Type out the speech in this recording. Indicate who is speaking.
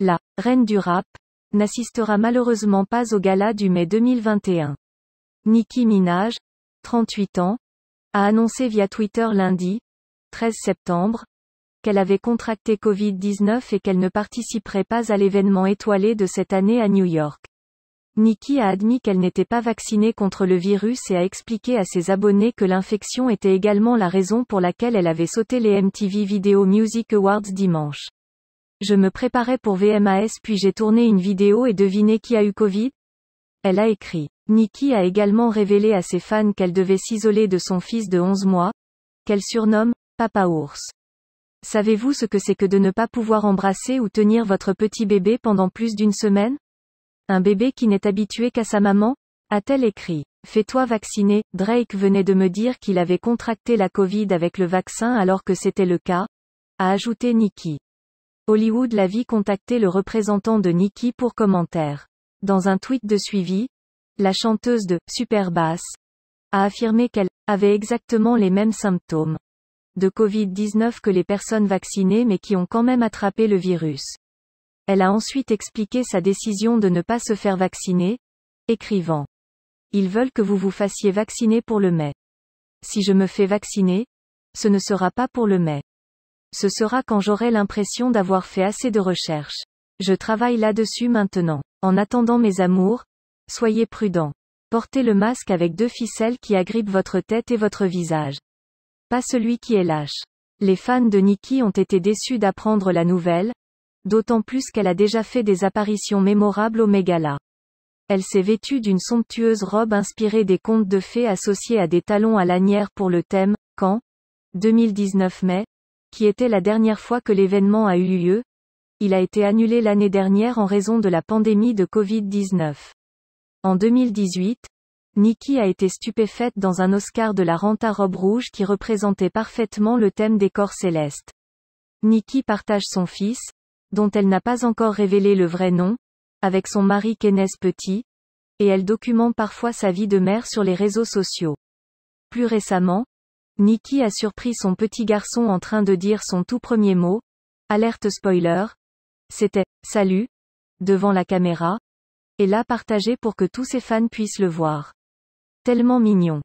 Speaker 1: La reine du rap n'assistera malheureusement pas au gala du mai 2021. Nicki Minaj, 38 ans, a annoncé via Twitter lundi, 13 septembre, qu'elle avait contracté Covid-19 et qu'elle ne participerait pas à l'événement étoilé de cette année à New York. Nikki a admis qu'elle n'était pas vaccinée contre le virus et a expliqué à ses abonnés que l'infection était également la raison pour laquelle elle avait sauté les MTV Video Music Awards dimanche. Je me préparais pour VMAS puis j'ai tourné une vidéo et deviné qui a eu Covid Elle a écrit. Nikki a également révélé à ses fans qu'elle devait s'isoler de son fils de 11 mois, qu'elle surnomme Papa Ours. Savez-vous ce que c'est que de ne pas pouvoir embrasser ou tenir votre petit bébé pendant plus d'une semaine Un bébé qui n'est habitué qu'à sa maman a-t-elle écrit. Fais-toi vacciner, Drake venait de me dire qu'il avait contracté la Covid avec le vaccin alors que c'était le cas, a ajouté Nikki. Hollywood la vie contacter le représentant de Nicki pour commentaire. Dans un tweet de suivi, la chanteuse de Super Bass a affirmé qu'elle avait exactement les mêmes symptômes de Covid-19 que les personnes vaccinées mais qui ont quand même attrapé le virus. Elle a ensuite expliqué sa décision de ne pas se faire vacciner, écrivant ⁇ Ils veulent que vous vous fassiez vacciner pour le mai. Si je me fais vacciner, ce ne sera pas pour le mai. Ce sera quand j'aurai l'impression d'avoir fait assez de recherches. Je travaille là-dessus maintenant. En attendant mes amours, soyez prudents. Portez le masque avec deux ficelles qui agrippent votre tête et votre visage. Pas celui qui est lâche. Les fans de Nikki ont été déçus d'apprendre la nouvelle, d'autant plus qu'elle a déjà fait des apparitions mémorables au Mégala. Elle s'est vêtue d'une somptueuse robe inspirée des contes de fées associés à des talons à lanières pour le thème, quand 2019 mai, qui était la dernière fois que l'événement a eu lieu. Il a été annulé l'année dernière en raison de la pandémie de Covid-19. En 2018, Nikki a été stupéfaite dans un Oscar de la Renta Robe Rouge qui représentait parfaitement le thème des corps célestes. Nikki partage son fils, dont elle n'a pas encore révélé le vrai nom, avec son mari Kenneth Petit, et elle documente parfois sa vie de mère sur les réseaux sociaux. Plus récemment, Nikki a surpris son petit garçon en train de dire son tout premier mot. Alerte spoiler. C'était Salut devant la caméra, et l'a partagé pour que tous ses fans puissent le voir. Tellement mignon.